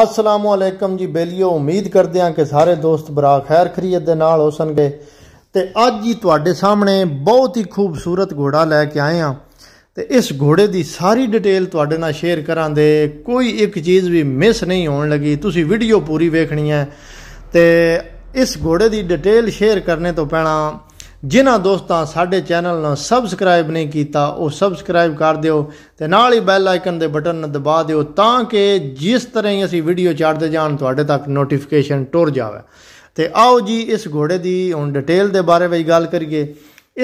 ਅਸਲਾਮੁ ਅਲੈਕਮ ਜੀ ਬੇਲੀਓ ਉਮੀਦ ਕਰਦੇ ਹਾਂ ਕਿ ਸਾਰੇ ਦੋਸਤ ਬਰਾ ਖੈਰ ਖਰੀਅਤ ਦੇ ਨਾਲ ਹੋਸਣਗੇ ਤੇ ਅੱਜ ਹੀ ਤੁਹਾਡੇ ਸਾਹਮਣੇ ਬਹੁਤ ਹੀ ਖੂਬਸੂਰਤ ਘੋੜਾ ਲੈ ਕੇ ਆਏ ਹਾਂ ਤੇ ਇਸ ਘੋੜੇ ਦੀ ਸਾਰੀ ਡਿਟੇਲ ਤੁਹਾਡੇ ਨਾਲ ਸ਼ੇਅਰ ਕਰਾਂਦੇ ਕੋਈ ਇੱਕ ਚੀਜ਼ ਵੀ ਮਿਸ ਨਹੀਂ ਹੋਣ ਲੱਗੀ ਤੁਸੀਂ ਵੀਡੀਓ ਪੂਰੀ ਵੇਖਣੀ ਹੈ ਤੇ ਇਸ ਘੋੜੇ ਦੀ ਡਿਟੇਲ ਸ਼ੇਅਰ ਕਰਨੇ ਤੋਂ ਪਹਿਲਾਂ ਜਿਨ੍ਹਾਂ ਦੋਸਤਾਂ ਸਾਡੇ ਚੈਨਲ ਨੂੰ ਸਬਸਕ੍ਰਾਈਬ ਨਹੀਂ ਕੀਤਾ ਉਹ ਸਬਸਕ੍ਰਾਈਬ ਕਰ ਦਿਓ ਤੇ ਨਾਲ ਹੀ ਬੈਲ ਆਈਕਨ ਦੇ ਬਟਨ ਨੂੰ ਦਬਾ ਦਿਓ ਤਾਂ ਕਿ ਜਿਸ ਤਰ੍ਹਾਂ ਹੀ ਅਸੀਂ ਵੀਡੀਓ ਛੱਡਦੇ ਜਾਣ ਤੁਹਾਡੇ ਤੱਕ ਨੋਟੀਫਿਕੇਸ਼ਨ ਟੁਰ ਜਾਵੇ ਤੇ ਆਓ ਜੀ ਇਸ ਘੋੜੇ ਦੀ ਹੁਣ ਡਿਟੇਲ ਦੇ ਬਾਰੇ ਵਿੱਚ ਗੱਲ ਕਰੀਏ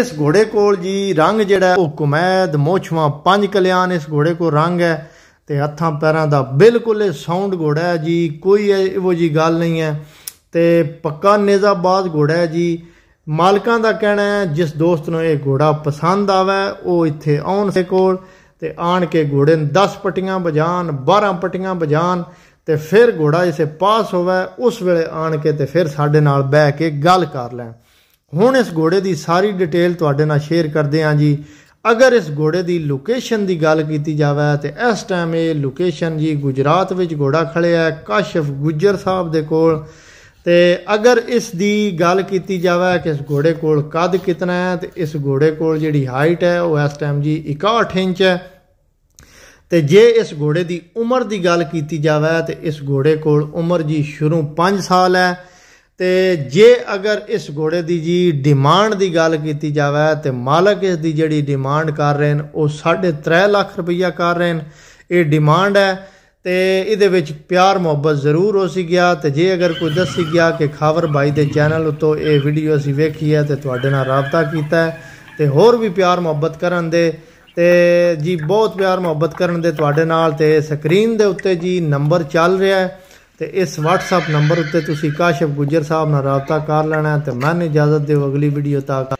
ਇਸ ਘੋੜੇ ਕੋਲ ਜੀ ਰੰਗ ਜਿਹੜਾ ਉਹ ਕੁਮੈਦ ਮੋਛਵਾ ਪੰਜ ਕਲਿਆਣ ਇਸ ਘੋੜੇ ਕੋ ਰੰਗ ਹੈ ਤੇ ਹੱਥਾਂ ਪੈਰਾਂ ਦਾ ਬਿਲਕੁਲ ਇਹ ਸਾਊਂਡ ਘੋੜਾ ਹੈ ਜੀ ਕੋਈ ਇਹੋ ਜੀ ਗੱਲ ਨਹੀਂ ਹੈ ਤੇ ਪੱਕਾ ਨਿਜ਼ਾਬਾਦ ਘੋੜਾ ਹੈ ਜੀ ਮਾਲਕਾਂ ਦਾ ਕਹਿਣਾ ਹੈ ਜਿਸ ਦੋਸਤ ਨੂੰ ਇਹ ਘੋੜਾ ਪਸੰਦ ਆਵੇ ਉਹ ਇੱਥੇ ਆਉਣ ਸੇ ਕੋਲ ਤੇ ਆਣ ਕੇ ਘੋੜੇ ਨੂੰ 10 ਪਟੀਆਂ ਵਜਾਣ 12 ਪਟੀਆਂ ਵਜਾਣ ਤੇ ਫਿਰ ਘੋੜਾ ਇਸੇ ਪਾਸ ਹੋਵੇ ਉਸ ਵੇਲੇ ਆਣ ਕੇ ਤੇ ਫਿਰ ਸਾਡੇ ਨਾਲ ਬਹਿ ਕੇ ਗੱਲ ਕਰ ਲੈਣ ਹੁਣ ਇਸ ਘੋੜੇ ਦੀ ਸਾਰੀ ਡਿਟੇਲ ਤੁਹਾਡੇ ਨਾਲ ਸ਼ੇਅਰ ਕਰਦੇ ਹਾਂ ਜੀ ਅਗਰ ਇਸ ਘੋੜੇ ਦੀ ਲੋਕੇਸ਼ਨ ਦੀ ਗੱਲ ਕੀਤੀ ਜਾਵੇ ਤੇ ਇਸ ਟਾਈਮ ਇਹ ਲੋਕੇਸ਼ਨ ਜੀ ਗੁਜਰਾਤ ਵਿੱਚ ਘੋੜਾ ਖੜਿਆ ਹੈ ਕਾਸ਼ਫ ਗੁੱਜਰ ਸਾਹਿਬ ਦੇ ਕੋਲ ਤੇ ਅਗਰ ਇਸ ਦੀ ਗੱਲ ਕੀਤੀ ਜਾਵੇ ਕਿ ਇਸ ਘੋੜੇ ਕੋਲ ਕੱਦ ਕਿਤਨਾ ਹੈ ਤੇ ਇਸ ਘੋੜੇ ਕੋਲ ਜਿਹੜੀ ਹਾਈਟ ਹੈ ਉਹ ਇਸ ਟਾਈਮ ਜੀ 61 ਇੰਚ ਹੈ ਤੇ ਜੇ ਇਸ ਘੋੜੇ ਦੀ ਉਮਰ ਦੀ ਗੱਲ ਕੀਤੀ ਜਾਵੇ ਤੇ ਇਸ ਘੋੜੇ ਕੋਲ ਉਮਰ ਜੀ ਸ਼ੁਰੂ 5 ਸਾਲ ਹੈ ਤੇ ਜੇ ਅਗਰ ਇਸ ਘੋੜੇ ਦੀ ਜੀ ਡਿਮਾਂਡ ਦੀ ਗੱਲ ਕੀਤੀ ਜਾਵੇ ਤੇ ਮਾਲਕ ਇਸ ਦੀ ਜਿਹੜੀ ਡਿਮਾਂਡ ਕਰ ਰਹੇ ਨੇ ਉਹ 3.5 ਲੱਖ ਰੁਪਈਆ ਕਰ ਰਹੇ ਨੇ ਇਹ ਡਿਮਾਂਡ ਹੈ ਤੇ ਇਹਦੇ ਵਿੱਚ ਪਿਆਰ ਮੁਹੱਬਤ ਜ਼ਰੂਰ ਹੋ ਸੀ ਗਿਆ ਤੇ ਜੇ ਅਗਰ ਕੋਈ ਦੱਸੀ ਗਿਆ ਕਿ ਖਾਵਰ ਭਾਈ ਦੇ ਚੈਨਲ ਉਤੋਂ ਇਹ ਵੀਡੀਓ ਅਸੀਂ ਵੇਖੀ ਹੈ ਤੇ ਤੁਹਾਡੇ ਨਾਲ ਰਾਬਤਾ ਕੀਤਾ ਹੈ ਤੇ ਹੋਰ ਵੀ ਪਿਆਰ ਮੁਹੱਬਤ ਕਰਨ ਦੇ ਤੇ ਜੀ ਬਹੁਤ ਪਿਆਰ ਮੁਹੱਬਤ ਕਰਨ ਦੇ ਤੁਹਾਡੇ ਨਾਲ ਤੇ ਸਕਰੀਨ ਦੇ ਉੱਤੇ ਜੀ ਨੰਬਰ ਚੱਲ ਰਿਹਾ ਹੈ ਤੇ ਇਸ WhatsApp ਨੰਬਰ ਉੱਤੇ ਤੁਸੀਂ ਕਾਸ਼ਫ ਗੁੱਜਰ ਸਾਹਿਬ ਨਾਲ ਰਾਬਤਾ ਕਰ ਲੈਣਾ ਤੇ ਮੈਨੂੰ ਇਜਾਜ਼ਤ ਦਿਓ ਅਗਲੀ ਵੀਡੀਓ ਤੱਕ